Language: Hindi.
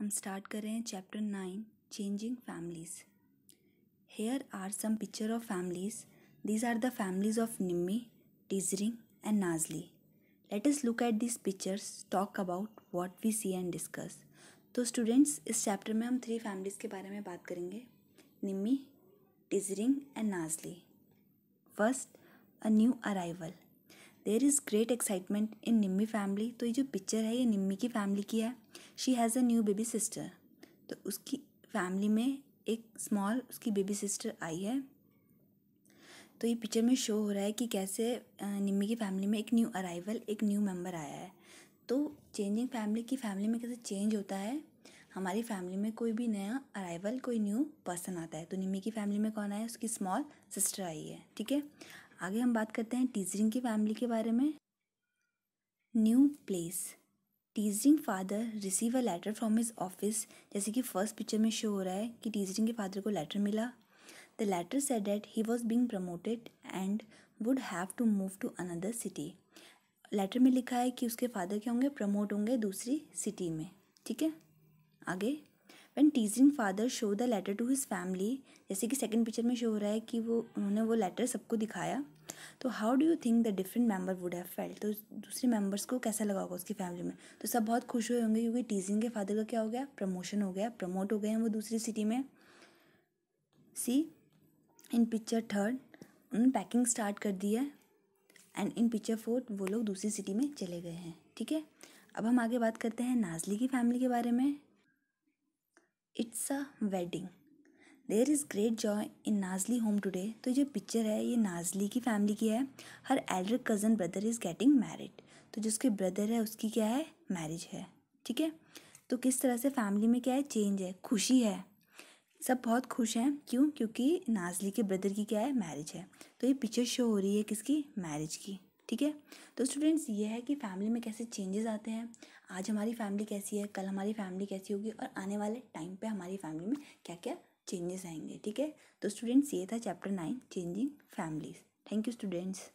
हम स्टार्ट कर रहे हैं chapter nine changing families here are some picture of families these are the families of Nimmi Tejing and Nazli let us look at this pictures talk about what we see and discuss तो स्टूडेंट्स इस चैप्टर में हम थ्री फैमिलीज़ के बारे में बात करेंगे Nimmi Tejing and Nazli first a new arrival there is great excitement in Nimmi family तो ये जो पिक्चर है ये निम्मी की फैमिली की है she has a new baby sister तो उसकी फैमिली में एक स्मॉल उसकी बेबी सिस्टर आई है तो ये पिक्चर में शो हो रहा है कि कैसे निम्मी की फैमिली में एक न्यू अराइवल एक न्यू मेम्बर आया है तो चेंजिंग फैमिली की फैमिली में कैसे चेंज होता है हमारी फैमिली में कोई भी नया अराइवल कोई न्यू पर्सन आता है तो निम्मी की फैमिली में कौन आया उसकी स्मॉल सिस्टर आई है ठीक है आगे हम बात करते हैं टीजरिंग की फैमिली के बारे में new place Tejing father receive a letter from his office जैसे कि फर्स्ट पिक्चर में शो हो रहा है कि टीजरिंग के फादर को लेटर मिला the letter said that he was being promoted and would have to move to another city letter में लिखा है कि उसके फादर क्या होंगे प्रमोट होंगे दूसरी सिटी में ठीक है आगे one Tejing father show the letter to his family जैसे कि सेकेंड पिक्चर में शो हो रहा है कि वो उन्होंने वो लेटर सबको दिखाया तो how do you think the different member would have felt तो दूसरे मेम्बर्स को कैसा लगा होगा उसकी फैमिली में तो सब बहुत खुश हुए होंगे क्योंकि टीजिंग के फादर का क्या हो गया प्रमोशन हो गया प्रमोट हो गए हैं वो दूसरी सिटी में सी इन पिक्चर थर्ड उन्होंने पैकिंग स्टार्ट कर दी है एंड इन पिक्चर फोर्थ वो लोग दूसरी सिटी में चले गए हैं ठीक है अब हम आगे बात करते हैं नाजली की फैमिली के बारे में it's a wedding there is great joy in Nazli home today तो जो पिक्चर है ये नाजली की फैमिली की है her elder cousin brother is getting married तो जिसके ब्रदर है उसकी क्या है मैरिज है ठीक है तो किस तरह से फैमिली में क्या है चेंज है खुशी है सब बहुत खुश हैं क्यों क्योंकि नाजली के ब्रदर की क्या है मैरिज है तो ये पिक्चर शो हो रही है किसकी मैरिज की ठीक है तो स्टूडेंट्स ये है कि फैमिली में कैसे चेंजेस आते हैं आज हमारी फैमिली कैसी है कल हमारी फैमिली कैसी होगी और आने वाले टाइम पे हमारी फैमिली में क्या क्या चेंजेस आएंगे ठीक है तो स्टूडेंट्स ये था chapter nine changing families thank you students